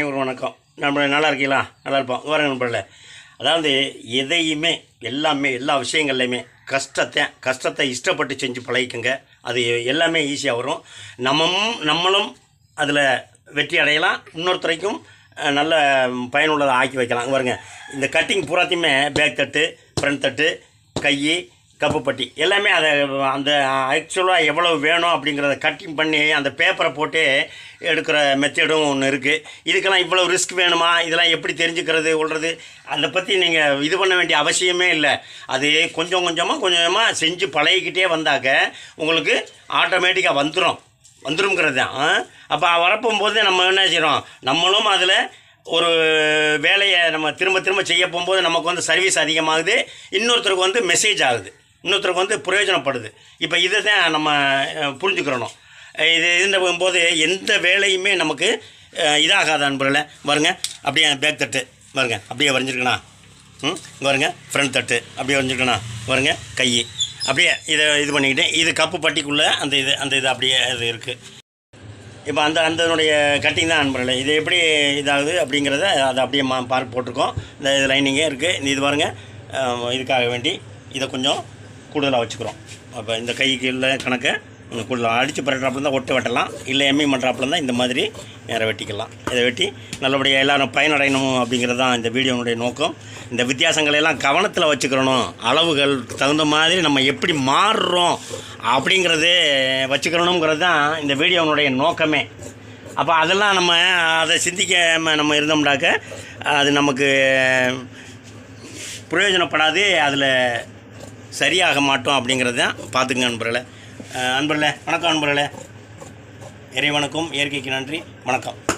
அனைவரும் வணக்கம் நம்ம நல்லா இருக்கீங்களா நல்லா இருப்போம் வரங்க பண்ணல அதாவது எதையுமே எல்லாமே எல்லா விஷயங்கள்லையுமே கஷ்டத்தை கஷ்டத்தை இஷ்டப்பட்டு செஞ்சு பழகிக்குங்க அது எல்லாமே ஈஸியாக வரும் நம்மமும் நம்மளும் அதில் வெற்றி அடையலாம் இன்னொருத்தரைக்கும் நல்ல பயனுள்ளதாக ஆக்கி வைக்கலாம் வருங்க இந்த கட்டிங் பூராத்தையுமே பேக் தட்டு ஃப்ரண்ட் தட்டு கை கப்புப்பட்டி எல்லாமே அதை அந்த ஆக்சுவலாக எவ்வளோ வேணும் அப்படிங்கிறத கட்டிங் பண்ணி அந்த பேப்பரை போட்டு எடுக்கிற மெத்தடும் ஒன்று இருக்குது இதுக்கெல்லாம் இவ்வளோ ரிஸ்க் வேணுமா இதெல்லாம் எப்படி தெரிஞ்சுக்கிறது கொள்வது அதை பற்றி நீங்கள் இது பண்ண வேண்டிய அவசியமே இல்லை அது கொஞ்சம் கொஞ்சமாக கொஞ்சமாக செஞ்சு பழகிக்கிட்டே வந்தாக்க உங்களுக்கு ஆட்டோமேட்டிக்காக வந்துடும் வந்துருங்கிறது தான் அப்போ போது நம்ம என்ன செய்கிறோம் நம்மளும் அதில் ஒரு வேலையை நம்ம திரும்ப திரும்ப செய்ய போகும்போது நமக்கு வந்து சர்வீஸ் அதிகமாகுது இன்னொருத்தருக்கு வந்து மெசேஜ் ஆகுது இன்னொருத்தருக்கு வந்து பிரயோஜனப்படுது இப்போ இதை தான் நம்ம புரிஞ்சுக்கிறணும் இது இதுன்ற போது எந்த வேலையுமே நமக்கு இதாகாத அன்புகளை வருங்க அப்படியே பேக் தட்டு வருங்க அப்படியே வரைஞ்சிருக்கண்ணா ம் வருங்க ஃப்ரண்ட் தட்டு அப்படியே வரைஞ்சிருக்கண்ணா வருங்க கை அப்படியே இதை இது பண்ணிக்கிட்டேன் இது கப்பு பட்டிக்குள்ளே அந்த இது அந்த இது அப்படியே இது இருக்குது இப்போ அந்த அந்தனுடைய கட்டிங் தான் அனுப்புறல இது எப்படி இதாகுது அப்படிங்கிறத அதை அப்படியே மா பார்க் போட்டிருக்கோம் இந்த இது லைனிங்கே இருக்குது இது பாருங்கள் இதுக்காக வேண்டி இதை கொஞ்சம் கூடுதலாக வச்சுக்கிறோம் அப்போ இந்த கைக்கு கணக்கை கூடுதலாம் அடித்து பரட்டுறப்பில் தான் ஒட்டு வெட்டலாம் இல்லை எம்மி பண்ணுறாப்புல தான் இந்த மாதிரி நேரம் வெட்டிக்கலாம் இதை வெட்டி நல்லபடியாக எல்லோரும் பயனடையணும் அப்படிங்கிறது தான் இந்த வீடியோனுடைய நோக்கம் இந்த வித்தியாசங்களை எல்லாம் கவனத்தில் வச்சுக்கிறணும் அளவுகள் தகுந்த மாதிரி நம்ம எப்படி மாறுறோம் அப்படிங்கிறது வச்சுக்கிறணுங்கிறது தான் இந்த வீடியோனுடைய நோக்கமே அப்போ அதெல்லாம் நம்ம அதை சிந்திக்க நம்ம இருந்தோம்னாக்க அது நமக்கு பிரயோஜனப்படாது அதில் சரியாக மாட்டோம் அப்படிங்கிறது தான் பார்த்துங்க அன்பர்களே அன்பர்களே வணக்கம் அன்பர்களே இறைவனுக்கும் இயற்கைக்கு நன்றி வணக்கம்